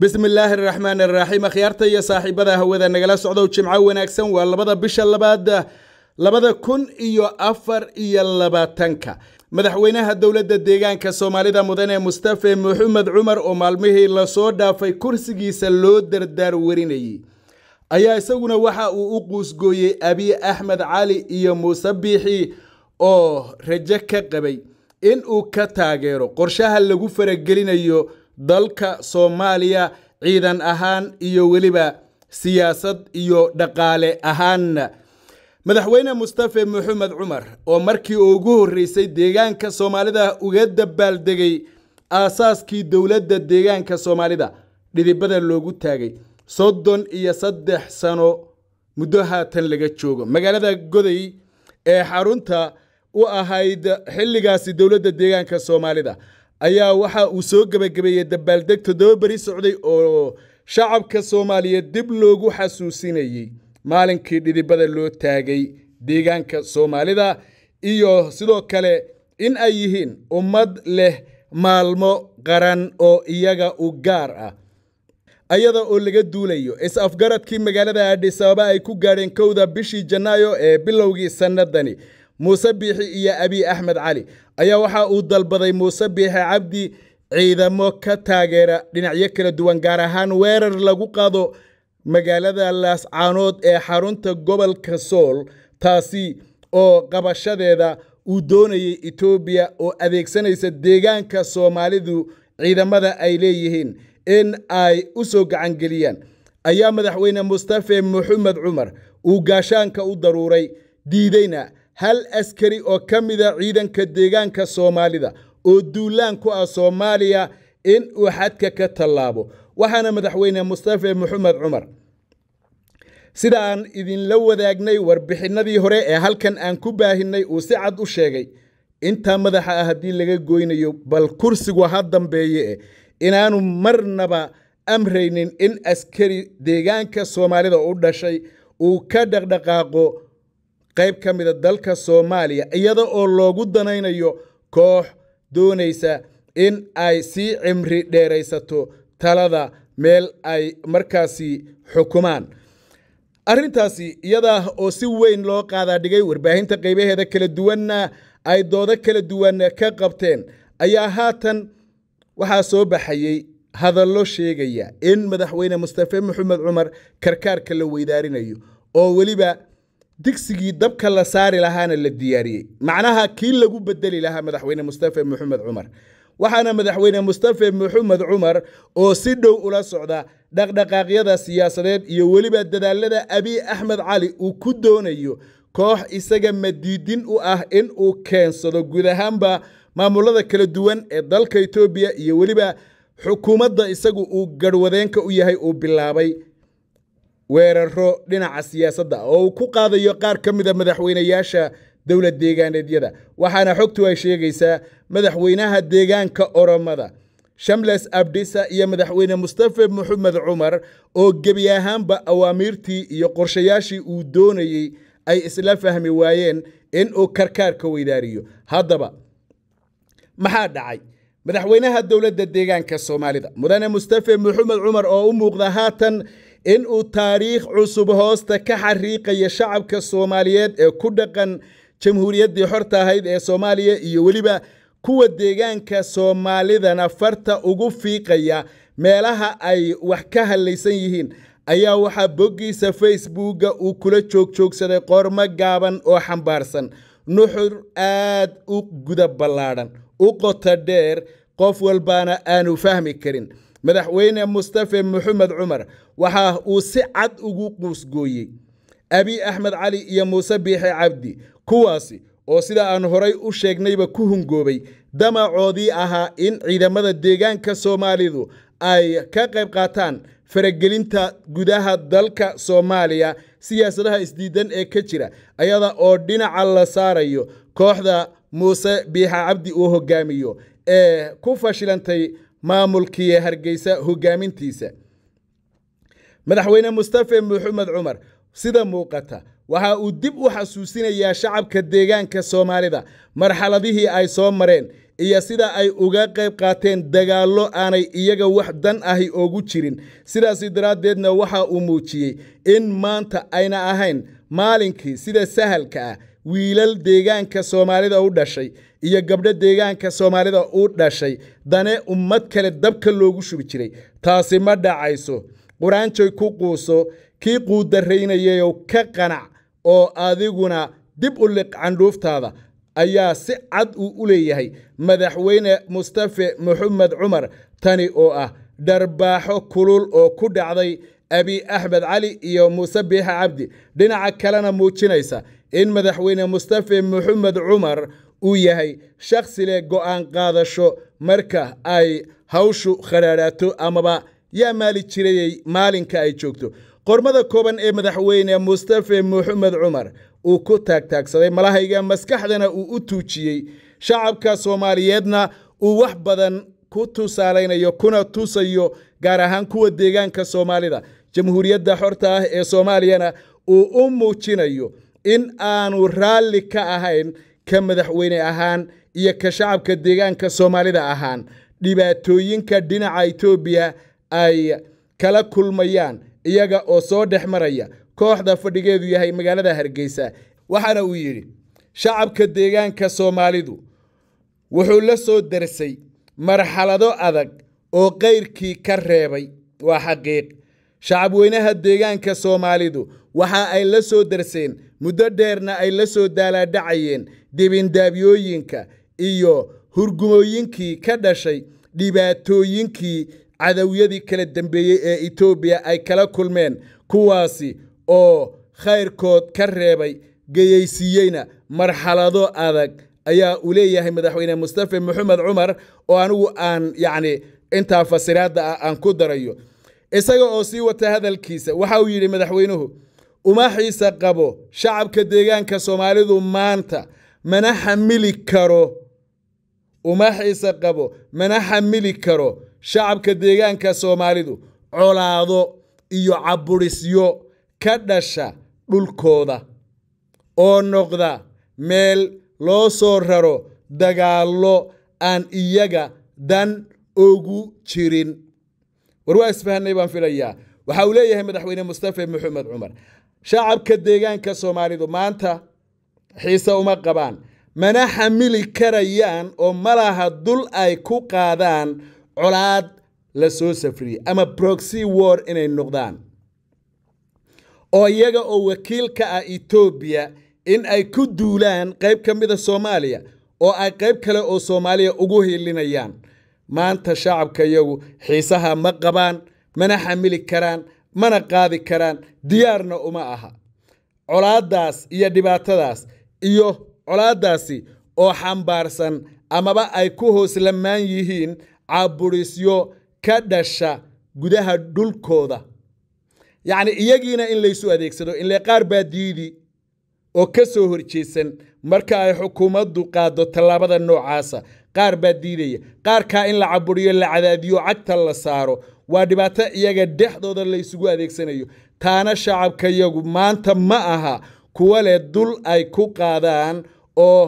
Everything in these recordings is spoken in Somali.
bismillaahi araxmaan araxiim akhyaarta iyo saaxiibada hawada nagala socdow jimco wanaagsan waa labada bisha labaad labada kun iyo afar iyo labaatanka madaxweynaha dowladda deegaanka soomaalida mudane mustafe maxamed cumar oo maalmihii lasoo dhaafay kursigiisa loo dardaar warinayay ayaa isaguna waxa uu u quusgooyey abiy axmed cali iyo muuse biixi oo rajo ka qabay in uu ka taageero qorshaha lagu faragelinayo dalka soomaaliya ciidan ahaan iyo weliba siyaasad iyo dhaqaale ahaanna madaxweyne mustafe moxamed cumar oo markii ugu horreysay deegaanka soomaalida uga dabaaldegay aasaaskii dowladda deegaanka soomaalida dhidibada loogu taagay soddon iyo saddex sano muddo haatan laga joogo magaalada goday ee xarunta u ahayd xilligaasi dowladda deegaanka soomaalida ayaa waxa uu soo gebagabeeyey dabaaldeg toddoba beri socday oo shacabka soomaaliyeed dib loogu xasuusinayay maalinkii dhidibada loo taagay deegaanka soomaalida iyo sidoo kale in ay yihiin ummad leh maalmo qaran oo iyaga u gaar ah ayada oo laga duulayo is-afgaradkii magaalada adhisabaaba ay ku gaadheen kowda bishii janaayo ee bilowgii sannadani muuse biixi iyo abiy axmed cali ayaa waxa uu dalbaday muuse biixe cabdi ciidamo ka taageera dhinacyo kala duwan gaar ahaan weerar lagu qaado magaalada laascaanood ee xarunta gobolka sool taasi oo qabashadeeda uu doonayay etoobiya oo adeegsanaysa deegaanka soomaalidu ciidamada ay leeyihiin in ay u soo gacangeliyaan ayaa madaxweyne mustafe moxamed cumar uu gaashaanka u daruuray diidayna hal askari oo ka mida ah ciidanka deegaanka soomaalida oo duulaan ku ah soomaaliya in uu xadka ka tallaabo waxaana madaxweyne mustafe maxamed cumar sidaan idinla wadaagnay warbixinadii hore ee halkan aan ku baahinay uu si cad u sheegay intaa madaxa ah haddii laga goynayo bal kursigu ha dambeeye eh inaanu marnaba amraynin in askari deegaanka soomaalida u dhashay uu ka dhaqdhaqaaqo qayb ka mida dalka soomaaliya iyada oo loogu danaynayo koox doonaysa in ay sii cimri dheeraysato talada meel ay markaasi xukumaan arrintaasi iyadaa oo si weyn loo qaadaadhigay warbaahinta qaybaheeda kala duwanna ay doodo kala duwan ka qabteen ayaa haatan waxaa soo baxayay hadallo sheegaya in madaxweyne mustafe maxamed cumar karkaarka la weydaarinayo oo weliba digsigii dabka la saari lahaana la diyaariyey macnaha kii lagu bedeli lahaa madaxweyne mustafe maxamed cumar waxaana madaxweyne mustafe maxamed cumar oo si dhow ula socda dhaqdhaqaaqyada siyaasadeed iyo weliba dadaalada abiy axmed cali uu ku doonayo koox isaga madiidin u ah in uu keensado guud ahaanba maamulada kala duwan ee dalka etoobiya iyo weliba xukuumadda isagu uu garhwadeenka u yahay uu bilaabay weeraro dhinaca siyaasadda oo uu ku qaadayo qaar ka mida madaxweynayaasha dowlad deegaaneedyada waxaana xogtu ay sheegaysaa madaxweynaha deegaanka oromada shamles abdisa iyo madaxweyne mustafe maxamed cumar oo gebi ahaanba awaamiirtii iyo qorshayaashii uu doonayey ay isla fahmi waayeen inuu karkaarka weydaariyo haddaba maxaa dhacay madaxweynaha dowladda deegaanka soomaalida mudane mustafe maxamed cumar oo u muuqda haatan inuu taariikh cusub hoosta ka xariiqaya shacabka soomaaliyeed ee ku dhaqan jamhuuriyaddii xorta ahayd ee soomaaliya iyo weliba kuwa deegaanka soomaalidana farta ugu fiiqaya meelaha ay wax ka hadlaysan yihiin ayaa waxaa boggiisa facebooka uu kula joogjoogsaday qoormo gaaban oo xambaarsan nuxur aad u guda ballaadhan u qoto dheer qof walbaana aanu fahmi karin madaxweyne mustafe maxamed cumar waxa uu si cad ugu quusgooyey abi axmed cali iyo muuse biixe cabdi kuwaasi oo sida aan horay u sheegnayba ku hungoobay damacoodii ahaa in ciidamada deegaanka soomaalidu ay ka qayb qaataan faragelinta gudaha dalka soomaaliya siyaasadaha isdiidan ee ka jira ayada oo dhinaca la saarayo kooxda muuse biixe cabdi uu hogaamiyo ee ku fashilantay maamulkiiya hargeysa hogaamintiisa madaxweyne mustafe maxamed cumar sida muuqata waxa uu dib u xasuusinayaa shacabka deegaanka soomaalida marxaladihii ay soo mareen iyo sida ay uga qayb qaateen dagaallo aanay iyaga wax dan ahi ogu jirin sidaasi daraaddeedna waxa uu muujiyey in maanta ayna ahayn maalinkii sida sahalka ah wiilal deegaanka soomaalida u dhashay iyo gabdho deegaanka soomaalida u dhashay dane ummad kale dabka loogu shubi jiray taasi ma dhacayso quraanjoy ku quuso kii quudaraynayayow ka qanac oo adiguna dib u liq candhuuftaada ayaa si cad uu u leeyahay madaxweyne mustafe maxamed cumar tani oo ah dharbaaxo kulul oo ku dhacday abi axmed cali iyo muuse biixa cabdi dhinaca kalena muujinaysa in madaxweyne mustafe moxamed cumar uu yahay shakhsi leh go'aan qaadasho marka ay hawshu kharaaraato amaba yaa maali jirayay maalinka ay joogto qormada kooban ee madaxweyne mustafe moxamed cumar uu ku taagtaagsaday malahayga maskaxdana uu u tuujiyey shacabka soomaaliyeedna uu wax badan ku tusaalaynayo kuna tusayo gaar ahaan kuwa deegaanka soomaalida jamhuuriyadda xorta ah ee soomaaliyana uu u muujinayo in aanu raalli ka ahayn ka madaxweyne ahaan iyo ka shacabka deegaanka soomaalida ahaan dhibaatooyinka dhinaca etoobiya ay kala kulmayaan iyaga oo soo dhex maraya kooxda fadhigeedu yahay magaalada hargeysa waxaana uu yidhi shacabka deegaanka soomaalidu wuxuu la soo darsay marxalado adag oo qayrkii ka reebay waa xaqiiq shacabweynaha deegaanka soomaalidu waxa ay la soo darseen muddo dheerna ay la soo daalaadhacayeen dibindaabyooyinka iyo hurgumooyinkii ka dhashay dhibaatooyinkii cadawyadii kala dambeeyey ee etoobiya ay kala kulmeen kuwaasi oo khayrkood ka reebay geyeysiiyeyna marxalado adag ayaa uu leeyahay madaxweyne mustafe maxamed cumar oo anigu aan yacni intaa fasiraadda ah aan ku darayo isaga oo sii wata hadalkiisa waxa uu yidhi madaxweynuhu uma xiise qabo shacabka deegaanka soomaalidu maanta mana xamili karo uma xiise qabo mana xamili karo shacabka deegaanka soomaalidu colaado iyo caburisyo ka dhasha dhulkooda oo noqda meel loo soo raro dagaallo aan iyaga dan ugu jirin war waa isfahanay baan filayaa waxa uu leeyahay madaxweyne mustafe maxamed cumar shacabka deegaanka soomaalidu maanta xiise uma qabaan mana xamili karayaan oo malaha dul ay ku qaadaan colaad la soo safriyey ama broxy war inay noqdaan oo iyaga oo wakiil ka ah etoobiya in ay ku duulaan qayb ka mida ah soomaaliya oo ay qayb kale oo soomaaliya ugu hilinayaan maanta shacabka iyagu xiisaha ma qabaan mana xamili karaan mana qaadi karaan diyaarna uma aha colaaddaas iyo dhibaatadaas iyo colaadaasi oo xambaarsan amaba ay ku hoos lamaan yihiin caburisyo ka dhasha gudaha dhulkooda yacni iyagiina in laysu adeegsado inlee qaar baa diidi oo ka soo horjeesan marka ay xukuumaddu qaaddo tallaabada noocaasa qaar baa diidaya qaarkaa in la caburiyo la cadaadiyo cagta la saaro waa dhibaato iyaga dhexdooda laysugu adeegsanayo taana shacabkayagu maanta ma aha kuwa leh dul ay ku qaadaan oo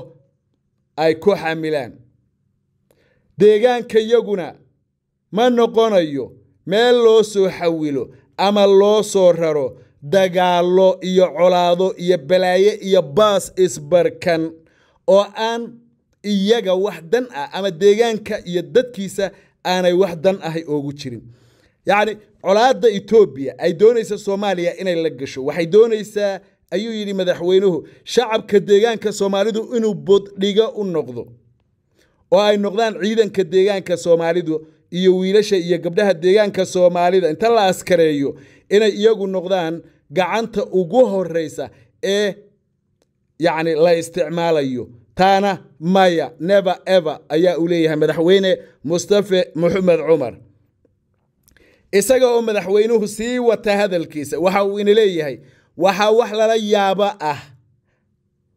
ay ku xamilaan deegaankayaguna ma noqonayo meel loo soo xawilo ama loo soo raro dagaallo iyo colaado iyo balaaye iyo baas isbarkan oo aan iyaga wax dan ah ama deegaanka iyo dadkiisa aanay wax dan ahay oogu jirin yacni colaadda etoobiya ay doonaysa soomaaliya inay la gasho waxay doonaysaa ayuu yidhi madaxweynuhu shacabka deegaanka soomaalidu inuu boddhiga u noqdo oo ay noqdaan ciidanka deegaanka soomaalidu iyo wiilasha iyo gabdhaha deegaanka soomaalida inta la askareeyo inay iyagu noqdaan gacanta ugu horeysa ee yacni la isticmaalayo taana maya never ever ayaa uu leeyahay madaxweyne mustafe moxamed cumar isaga oo madaxweynuhu sii wata hadalkiisa waxa uu ina leeyahay waxaa wax lala yaabo ah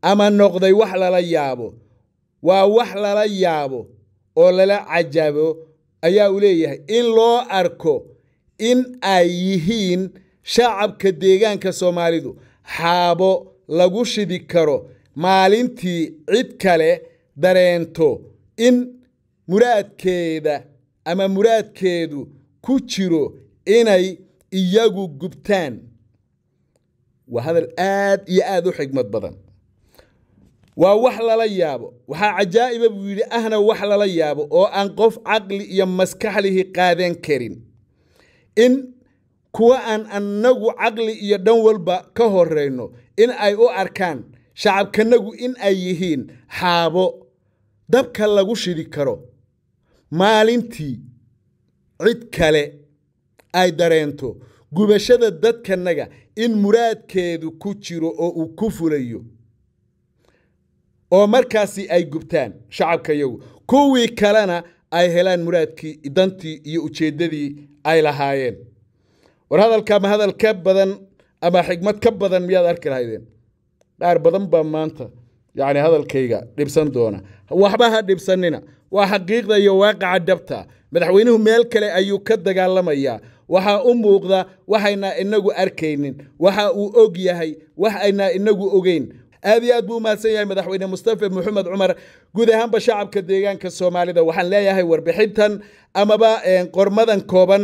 ama noqday wax lala yaabo waa wax lala yaabo oo lala cajabo ayaa uu leeyahay in loo arko in ay yihiin shacabka deegaanka soomaalidu xaabo lagu shidi karo maalintii cid kale dareento in muraadkeeda ama muraadkeedu ku jiro inay iyagu gubtaan waa hadal aad iyo aada u xigmad badan waa wax lala yaabo waxaa cajaa'iba buu yidhi ahna wax lala yaabo oo aan qof caqli iyo maskaxlihi qaadan karin in kuwa aan annagu caqli iyo dhan walba ka horeyno in ay u arkaan shacabkanagu in ay yihiin xaabo dabka lagu shidi karo maalintii cid kale ay dareento gubashada dadkanaga in muraadkeedu ku jiro oo uu ku fulayo oo markaasi ay gubtaan shacabka iyagu kuwii kalena ay helaan muraadkii dantii iyo ujeeddadii ay lahaayeen war hadalka hadal ka badan ama xigmad ka badan miyaad arki lahaydeen qaar badan baa maanta yacni hadalkayga dhibsan doona waxba ha dhibsanina waa xaqiiqda iyo waaqaca dhabta madaxweynuhu meel kale ayuu ka dagaalamayaa waxaa u muuqda waxaynaa inagu arkaynin waxa uu og yahay wax aynaa inagu ogeyn aad iyo aad buu umahadsan yahay madaxweyne mustafe moxamed cumar guud ahaanba shacabka deegaanka soomaalida waxaan leeyahay warbixintan amaba qormadan kooban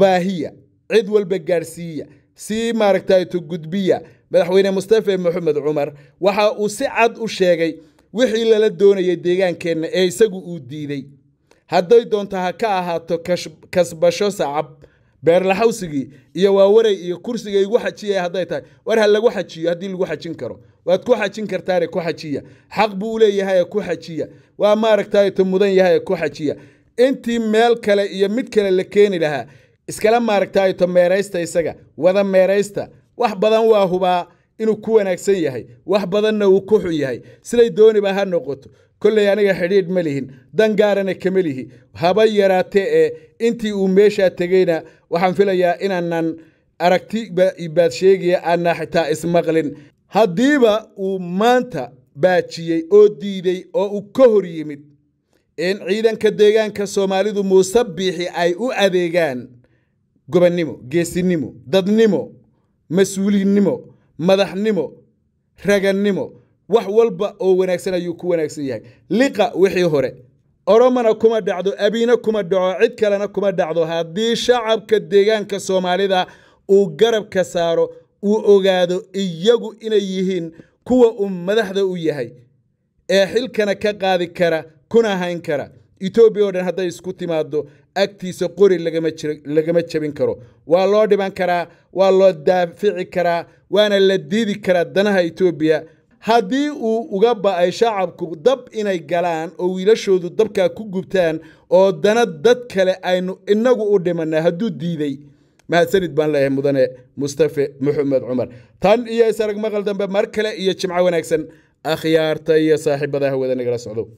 baahiya cid walba gaarsiiya si maaragtayto gudbiya madaxweyne mustafe moxamed cumar waxa uu si cad u sheegay wixii lala doonayay deegaankeenna ee isagu uu diiday hadday doonto ha ka ahaato kasbasho sacab beerlaxawsigii iyo waawaray iyo kursiga igu xajiya hadday tahay war ha lagu xajiyo haddii lagu xajin karo waad ku xajin kartaane ku xajiya xaq buu leeyahaye ku xajiya waa maaragtayto mudan yahaye ku xajiya intii meel kale iyo mid kale la keeni lahaa iskala maaragtayto meeraysta isaga wada meeraysta wax badan waa hubaa inuu ku wanaagsan yahay wax badanna uu ku xun yahay siday dooniba ha noqoto kolley aniga xidhiidh ma lihin dan gaarana kama lihi haba yaraate ee intii uu meeshaa tegayna waxaan filayaa inaanan aragti baad baadsheegiya aana xitaa ismaqlin haddiiba uu maanta baajiyey oo diiday oo uu ka hor yimid in ciidanka deegaanka soomaalidu muuse biixi ay u adeegaan gobannimo geesinimo dadnimo mas-uulinnimo madaxnimo raganimo wax walba oo wanaagsan ayuu ku wanaagsan yahay liqa wixii hore oromana kuma dhacdo abiina kuma dhaco cid kalena kuma dhacdo haddii shacabka deegaanka soomaalida uu garabka saaro uu ogaado iyagu inay yihiin kuwa uu madaxda u yahay ee xilkana ka qaadi kara kuna hayn kara etoobiya oo dhan hadday isku timaado agtiisa qori lagama jabin karo waa loo dhiban karaa waa loo daafici karaa waana la diidi karaa danaha etoobiya haddii uu uga ba'ay shacabku dab inay galaan oo wiilashoodu dabkaa ku gubtaan oo dana dad kale aynu innagu u dhimanna hadduu diiday mahadsanid baan leeyahay mudane mustafe moxamed cumar tan iyo isarag maqal dambe mar kale iyo jimco wanaagsan akhyaarta iyo saaxiibadaha wada nagala socdo